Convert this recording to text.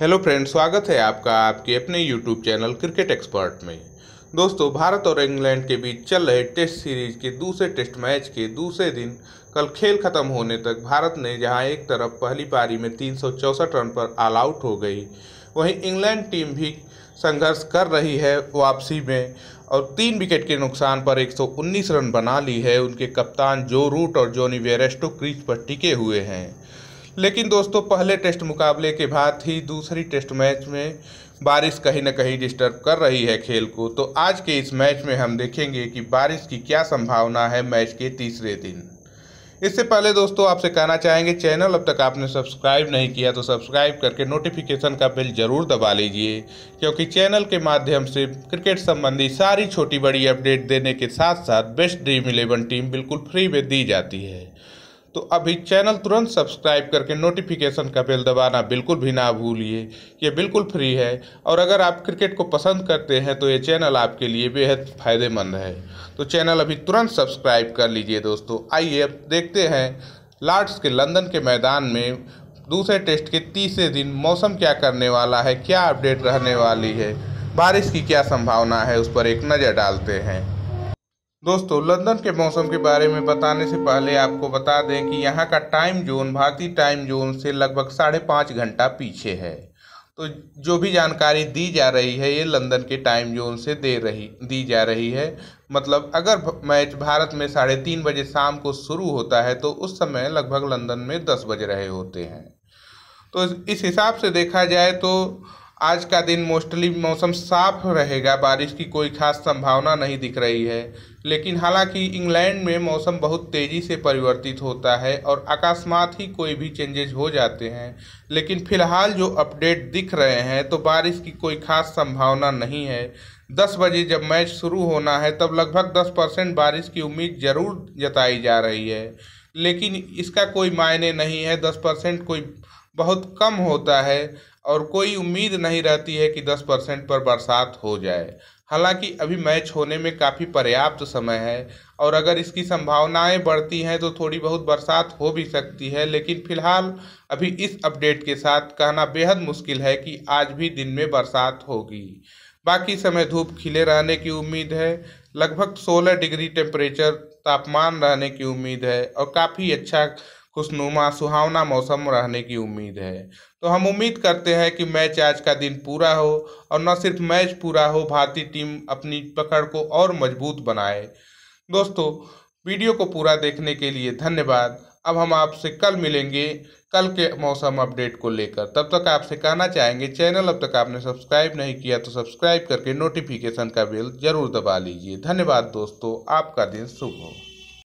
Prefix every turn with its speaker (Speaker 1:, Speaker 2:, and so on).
Speaker 1: hello friend स्वागत है आपका आपके अपने यूट्यूब चैनल क्रिकेट एक्सपर्ट में दोस्तों भारत और इंग्लैंड के बीच चल रहे टेस्ट सीरीज के दूसरे टेस्ट मैच के दूसरे दिन कल खेल खत्म होने तक भारत ने जहां एक तरफ पहली पारी में तीन रन पर ऑल आउट हो गई वहीं इंग्लैंड टीम भी संघर्ष कर रही है वापसी में और तीन विकेट के नुकसान पर 119 रन बना ली है उनके कप्तान जो रूट और जोनी वेरेस्टो क्रीज पर टिके हुए हैं लेकिन दोस्तों पहले टेस्ट मुकाबले के बाद ही दूसरी टेस्ट मैच में बारिश कहीं ना कहीं डिस्टर्ब कर रही है खेल को तो आज के इस मैच में हम देखेंगे कि बारिश की क्या संभावना है मैच के तीसरे दिन इससे पहले दोस्तों आपसे कहना चाहेंगे चैनल अब तक आपने सब्सक्राइब नहीं किया तो सब्सक्राइब करके नोटिफिकेशन का बिल ज़रूर दबा लीजिए क्योंकि चैनल के माध्यम से क्रिकेट संबंधी सारी छोटी बड़ी अपडेट देने के साथ साथ बेस्ट ड्रीम इलेवन टीम बिल्कुल फ्री में दी जाती है तो अभी चैनल तुरंत सब्सक्राइब करके नोटिफिकेशन का बेल दबाना बिल्कुल भी ना भूलिए ये बिल्कुल फ्री है और अगर आप क्रिकेट को पसंद करते हैं तो ये चैनल आपके लिए बेहद फ़ायदेमंद है तो चैनल अभी तुरंत सब्सक्राइब कर लीजिए दोस्तों आइए अब देखते हैं लॉर्ड्स के लंदन के मैदान में दूसरे टेस्ट के तीसरे दिन मौसम क्या करने वाला है क्या अपडेट रहने वाली है बारिश की क्या संभावना है उस पर एक नज़र डालते हैं दोस्तों लंदन के मौसम के बारे में बताने से पहले आपको बता दें कि यहाँ का टाइम जोन भारतीय टाइम जोन से लगभग साढ़े पाँच घंटा पीछे है तो जो भी जानकारी दी जा रही है ये लंदन के टाइम जोन से दे रही दी जा रही है मतलब अगर मैच भारत में साढ़े तीन बजे शाम को शुरू होता है तो उस समय लगभग लंदन में दस बज रहे होते हैं तो इस हिसाब से देखा जाए तो आज का दिन मोस्टली मौसम साफ रहेगा बारिश की कोई खास संभावना नहीं दिख रही है लेकिन हालांकि इंग्लैंड में मौसम बहुत तेज़ी से परिवर्तित होता है और अकस्मात ही कोई भी चेंजेज हो जाते हैं लेकिन फिलहाल जो अपडेट दिख रहे हैं तो बारिश की कोई खास संभावना नहीं है दस बजे जब मैच शुरू होना है तब लगभग दस परसेंट बारिश की उम्मीद ज़रूर जताई जा रही है लेकिन इसका कोई मायने नहीं है दस परसेंट कोई बहुत कम होता है और कोई उम्मीद नहीं रहती है कि 10 परसेंट पर बरसात हो जाए हालांकि अभी मैच होने में काफ़ी पर्याप्त समय है और अगर इसकी संभावनाएं बढ़ती हैं तो थोड़ी बहुत बरसात हो भी सकती है लेकिन फिलहाल अभी इस अपडेट के साथ कहना बेहद मुश्किल है कि आज भी दिन में बरसात होगी बाकी समय धूप खिले रहने की उम्मीद है लगभग 16 डिग्री टेम्परेचर तापमान रहने की उम्मीद है और काफ़ी अच्छा खुशनुमा सुहावना मौसम रहने की उम्मीद है तो हम उम्मीद करते हैं कि मैच आज का दिन पूरा हो और न सिर्फ मैच पूरा हो भारतीय टीम अपनी पकड़ को और मजबूत बनाए दोस्तों वीडियो को पूरा देखने के लिए धन्यवाद अब हम आपसे कल मिलेंगे कल के मौसम अपडेट को लेकर तब तक आपसे कहना चाहेंगे चैनल अब तक आपने सब्सक्राइब नहीं किया तो सब्सक्राइब करके नोटिफिकेशन का बेल जरूर दबा लीजिए धन्यवाद दोस्तों आपका दिन शुभ हो